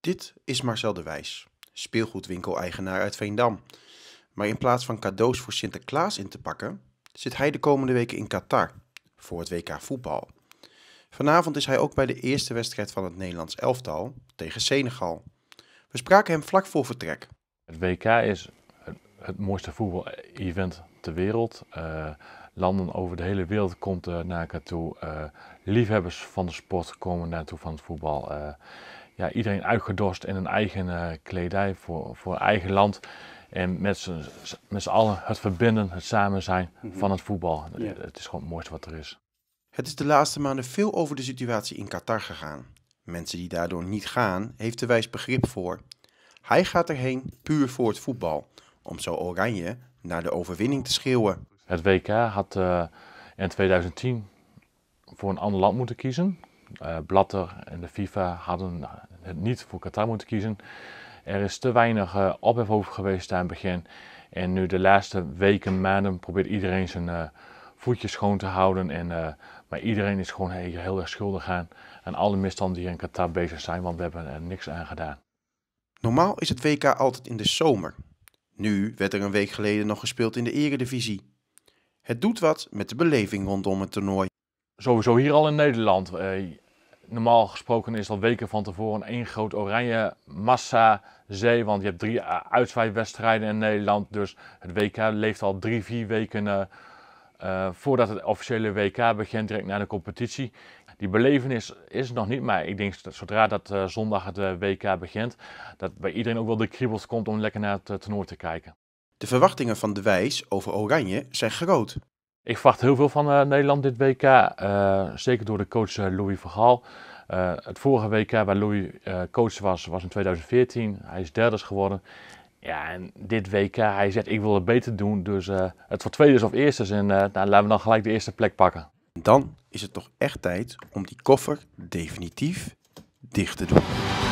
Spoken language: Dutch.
Dit is Marcel de Wijs, speelgoedwinkel eigenaar uit Veendam. Maar in plaats van cadeaus voor Sinterklaas in te pakken, zit hij de komende weken in Qatar voor het WK voetbal. Vanavond is hij ook bij de eerste wedstrijd van het Nederlands elftal tegen Senegal. We spraken hem vlak voor vertrek. Het WK is het, mooiste voetbal-event ter wereld. Eh, landen over de hele wereld komt uh, naar elkaar eh, liefhebbers van de sport komen naartoe van het voetbal ja, iedereen uitgedorst in een eigen eh, kledij voor, voor eigen land. En met z'n, met z'n allen het verbinden, het samen zijn mhm. van het voetbal. Ja. Het is gewoon het mooiste wat er is. Het is de laatste maanden veel over de situatie in Qatar gegaan. Mensen die daardoor niet gaan, heeft de wijs begrip voor. Hij gaat erheen puur voor het voetbal, om zo Oranje naar de overwinning te schreeuwen. Het WK had eh, in 2010 voor een ander land moeten kiezen. Eh, Blatter en de FIFA hadden het niet voor Qatar moeten kiezen. Er is te weinig uh, ophef over geweest aan het begin. En nu de laatste weken, maanden probeert iedereen zijn uh, voetjes schoon te houden. En, maar iedereen is gewoon heel, erg schuldig aan, aan alle misstanden die in Qatar bezig zijn, want we hebben er niks aan gedaan. Normaal is het WK altijd in de zomer. Nu werd er een week geleden nog gespeeld in de Eredivisie. Het doet wat met de beleving rondom het toernooi sowieso hier al in Nederland. Eh, normaal gesproken is al weken van tevoren één groot oranje massa zee. Want je hebt drie eh, uitzwaaiwedstrijden in Nederland. Dus het WK leeft al drie, vier weken eh, eh, voordat het officiële WK begint, direct na de competitie. Die belevenis is nog niet, maar ik denk zodra dat uh, zondag het WK begint, dat bij iedereen ook wel de kriebels komt om lekker naar het toernooi te kijken. De verwachtingen van de wijs over Oranje zijn groot. Ik verwacht heel veel van eh, Nederland dit WK. Eh, zeker door de coach eh, Louis Vergaal. het vorige WK waar Louis coach was, was in 2014. Hij is derde geworden. Ja, en dit WK, hij zegt ik wil het beter doen. Dus het voor tweede of eerste is. En nou, laten we dan gelijk de eerste plek pakken. Dan is het toch echt tijd om die koffer definitief dicht te doen.